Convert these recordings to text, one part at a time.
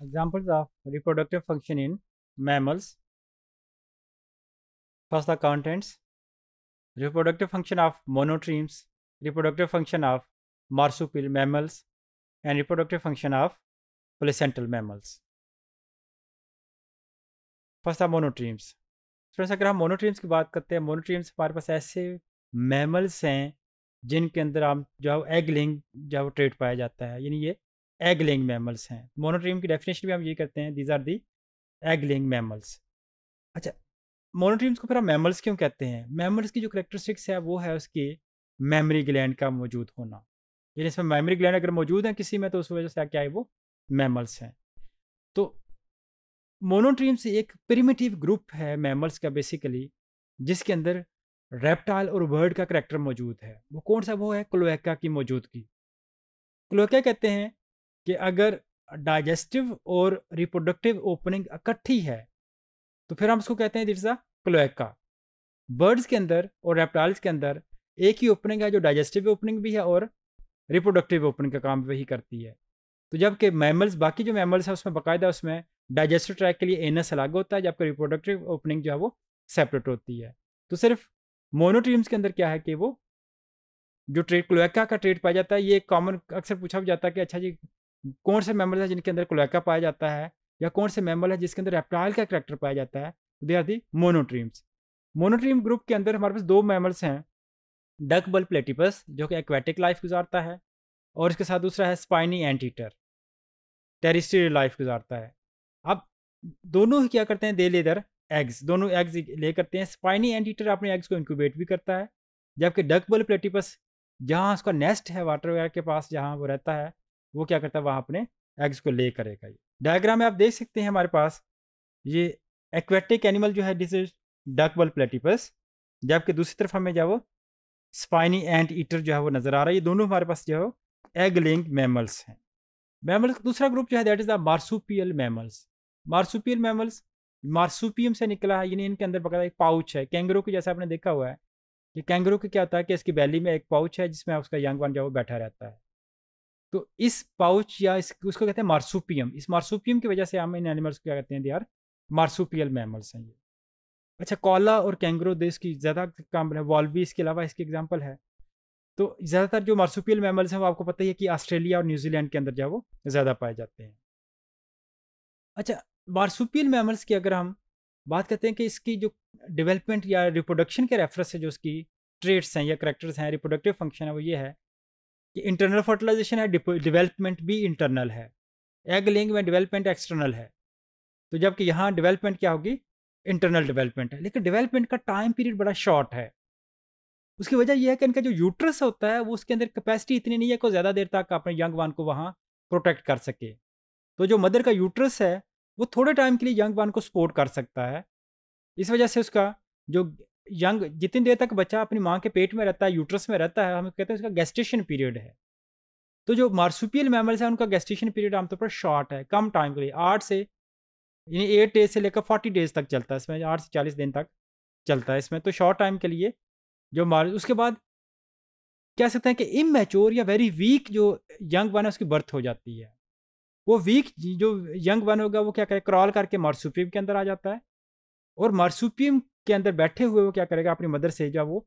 Examples of reproductive function in mammals. First, the contents reproductive function of monotremes, reproductive function of marsupial mammals, and reproductive function of placental mammals. first the monotremes friends अगर हम monotremes की बात करते हैं monotremes हमारे पास ऐसे mammals हैं जिनके अंदर हम जो है एग लिंग जो है ट्रेड पाया जाता है यानी ये एग लेंग मैमल्स हैं मोनोट्रीम की डेफिनेशन भी हम ये करते हैं these are the egg laying mammals अच्छा मोनोट्रीम्स को फिर हम मैमल्स क्यों कहते हैं मैमल्स की जो करेक्टरिस्टिक्स है वो है उसकी मेमरी ग्लैंड का मौजूद होना यानी इसमें मेमरी ग्लैंड अगर मौजूद है किसी में तो उस वजह से क्या है वो मैमल्स हैं तो मोनोट्रीम्स एक प्रिमेटिव ग्रुप है मैमल्स का बेसिकली जिसके अंदर रेप्टाइल और बर्ड का करेक्टर मौजूद है वो कौन सा वो है क्लोएका की मौजूदगी क्लोएका कहते हैं कि अगर डाइजेस्टिव और रिप्रोडक्टिव ओपनिंग इकट्ठी है तो फिर हम उसको कहते हैं इज़ अ क्लोएका बर्ड्स के अंदर और रेप्टाइल्स के अंदर एक ही ओपनिंग है जो डाइजेस्टिव ओपनिंग भी है और रिप्रोडक्टिव ओपनिंग का काम वही करती है तो जबकि मैमल्स बाकी जो मैमल्स है उसमें बाकायदा उसमें डाइजेस्टिव ट्रैक के लिए एनस अलग होता है जबकि रिप्रोडक्टिव ओपनिंग जो है वो सेपरेट होती है तो सिर्फ मोनोट्रीम्स के अंदर क्या है कि वो जो ट्रेड क्लोएका का ट्रेड पाया जाता है ये कॉमन अक्सर पूछा भी जाता है कि अच्छा जी कौन से मेम्बर है जिनके अंदर कोलेका पाया जाता है या कौन से मेम्बर है जिसके अंदर रेप्टाइल का करेक्टर पाया जाता है तो they are the monotremes monotreme group के अंदर हमारे पास दो मैमल्स हैं डक बल प्लेटिपस जो कि एक्वेटिक लाइफ गुजारता है और इसके साथ दूसरा है स्पाइनी एंटीटर टेरिस्ट्रियल लाइफ गुजारता है अब दोनों ही क्या करते हैं दे लेदर एग्स दोनों एग्स ले करते हैं स्पाइनी एंटीटर अपने एग्स को इंक्यूबेट भी करता है जबकि डक बल प्लेटिपस जहाँ उसका नेस्ट है वाटर वगैरह के पास जहाँ वो रहता है वो क्या करता है वहाँ अपने एग्स को ले करेगा ये डायग्राम में आप देख सकते हैं हमारे पास ये एक्वेटिक एनिमल जो है जिसे डकबल प्लेटिपस जबकि दूसरी तरफ हमें जो स्पाइनी एंड ईटर जो है वो नज़र आ रहा है ये दोनों हमारे पास जो है एग लिंग मैमल्स हैं मैमल्स का दूसरा ग्रुप जो है that is the marsupial mammals marsupial mammals marsupium से निकला है यानी इनके अंदर पकड़ा एक पाउच है कैंगरू को जैसे आपने देखा हुआ है कि कैंगरू के क्या होता है कि इसकी बैली में एक पाउच है जिसमें उसका यंग वन जो है वो बैठा रहता है तो इस पाउच या इस उसको कहते हैं मार्सूपियम इस मार्सूपियम की वजह से हम इन एनिमल्स को क्या कहते हैं दे आर मार्सूपियल मैमल्स हैं ये अच्छा कॉला और कैंगरो देश की ज़्यादा काम है वॉल्वी इसके अलावा इसकी एग्जाम्पल है तो ज़्यादातर जो मार्सूपियल मैमल्स हैं वो आपको पता ही है कि ऑस्ट्रेलिया और न्यूजीलैंड के अंदर जो वो ज़्यादा पाए जाते हैं अच्छा मार्सूपियल मैमल्स की अगर हम बात करते हैं कि इसकी जो डेवलपमेंट या रिप्रोडक्शन के रेफरेंस से जो उसकी ट्रेट्स हैं या करेक्टर्स हैं रिप्रोडक्टिव फंक्शन है वो ये है कि इंटरनल फर्टिलाइजेशन है डिवेलपमेंट भी इंटरनल है एग लिंग में डिवेलपमेंट एक्सटर्नल है तो जबकि यहाँ डिवेलपमेंट क्या होगी इंटरनल डिवेलपमेंट है लेकिन डिवेलपमेंट का टाइम पीरियड बड़ा शॉर्ट है उसकी वजह यह है कि इनका जो यूट्रस होता है वो उसके अंदर कैपेसिटी इतनी नहीं है कि ज़्यादा देर तक अपने यंग वन को वहाँ प्रोटेक्ट कर सके तो जो मदर का यूट्रस है वो थोड़े टाइम के लिए यंग वान को सपोर्ट कर सकता है इस वजह से उसका जो यंग जितनी देर तक बच्चा अपनी माँ के पेट में रहता है यूट्रस में रहता है हम कहते हैं उसका गेस्टेशन पीरियड है तो जो मार्सुपियल मैमल्स हैं उनका गेस्टेशन पीरियड आमतौर पर शॉर्ट है कम टाइम के लिए आठ से यानी एट डेज से लेकर फोर्टी डेज तक चलता है इसमें आठ से चालीस दिन तक चलता है इसमें तो शॉर्ट टाइम के लिए जो मार उसके बाद कह सकते हैं कि इमेच्योर या वेरी वीक जो यंग वन है उसकी बर्थ हो जाती है वो वीक जो यंग वन होगा वो क्या करे क्रॉल करके मार्सुपियम के अंदर आ जाता है और मार्सुपियम के अंदर बैठे हुए वो क्या करेगा अपनी मदर से जो वो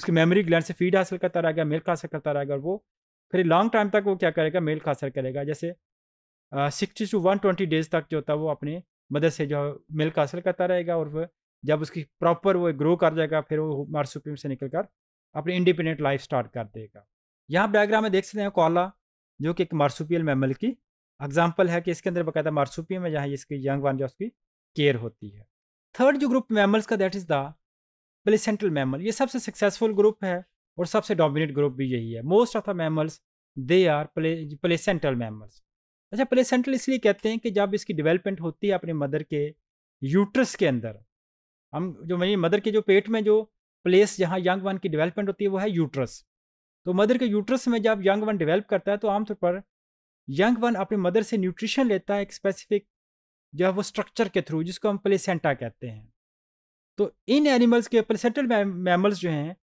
उसकी मेमोरी ग्लैंड से फीड हासिल करता रहेगा मेल का हासिल करता रहेगा वो फिर लॉन्ग टाइम तक वो क्या करेगा मेल का हासिल करेगा जैसे sixty to one twenty days तक जो होता है वो अपने मदर से जो मेल का हासिल करता रहेगा और वह जब उसकी प्रॉपर वो ग्रो कर जाएगा फिर वो मार्सुपियम से निकल कर अपनी इंडिपेंडेंट लाइफ स्टार्ट कर देगा यहाँ डायग्राम में देख सकते हैं कॉला जो कि एक मार्सुपियल मैमल की एग्जाम्पल है कि इसके अंदर बकायदा मार्सुपियम है जहाँ इसकी यंग वन जो उसकी केयर होती है थर्ड जो ग्रुप मैमल्स का that is the placental mammal ये सबसे सक्सेसफुल ग्रुप है और सबसे डोमिनेट ग्रुप भी यही है most of the mammals they are pla placental mammals अच्छा प्लेसेंटल इसलिए कहते हैं कि जब इसकी डिवेलपमेंट होती है अपने मदर के यूट्रस के अंदर हम जो मेरी मदर के जो पेट में जो प्लेस जहाँ यंग वन की डिवेलपमेंट होती है वो है यूट्रस तो मदर के यूट्रस में जब यंग वन डिवेल्प करता है तो आमतौर पर यंग वन अपने मदर से न्यूट्रिशन लेता है एक स्पेसिफिक जो है वो स्ट्रक्चर के थ्रू जिसको हम प्लेसेंटा कहते हैं तो इन एनिमल्स के प्लेसेंटल मैमल्स जो हैं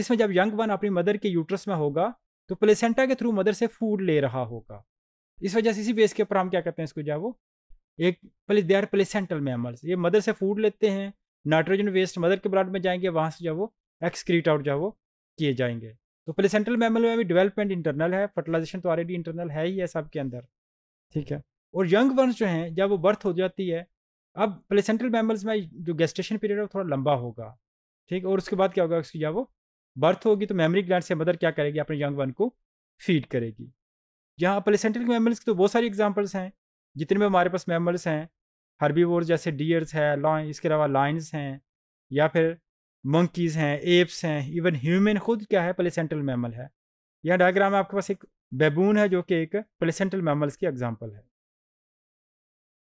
इसमें जब यंग वन अपनी मदर के यूट्रस में होगा तो प्लेसेंटा के थ्रू मदर से फूड ले रहा होगा इस वजह से इसी बेस के ऊपर हम क्या कहते हैं इसको जो वो एक दे आर प्लेसेंटल मैमल्स ये मदर से फूड लेते हैं नाइट्रोजन वेस्ट मदर के ब्लड में जाएंगे वहाँ से जो वो एक्सक्रीट आउट जो वो किए जाएंगे तो प्लेसेंटल मैमल में भी डेवलपमेंट इंटरनल है फर्टिलाइजेशन तो ऑलरेडी इंटरनल है ही है सबके अंदर ठीक है और यंग वंस जो हैं जब वो बर्थ हो जाती है अब प्लेसेंट्रल मैमल्स में जो गेस्टेशन पीरियड है वो थोड़ा लंबा होगा ठीक और उसके बाद क्या होगा उसकी जब वो बर्थ होगी तो मेमरी ग्लैंड से मदर क्या करेगी अपने यंग वन को फीड करेगी यहाँ प्लेसेंट्रल मैमल्स की तो बहुत सारी एग्जाम्पल्स हैं जितने भी हमारे पास मैमल्स हैं हर्बीवोर्स जैसे डियर्स है लॉइन इसके अलावा लाइन्स हैं या फिर मंकीज़ हैं एप्स हैं इवन ह्यूमन खुद क्या है प्लेसेंट्रल मैमल है यह डायग्राम में आपके पास एक बेबून है जो कि एक प्लेसेंट्रल मैमल्स की एग्जाम्पल है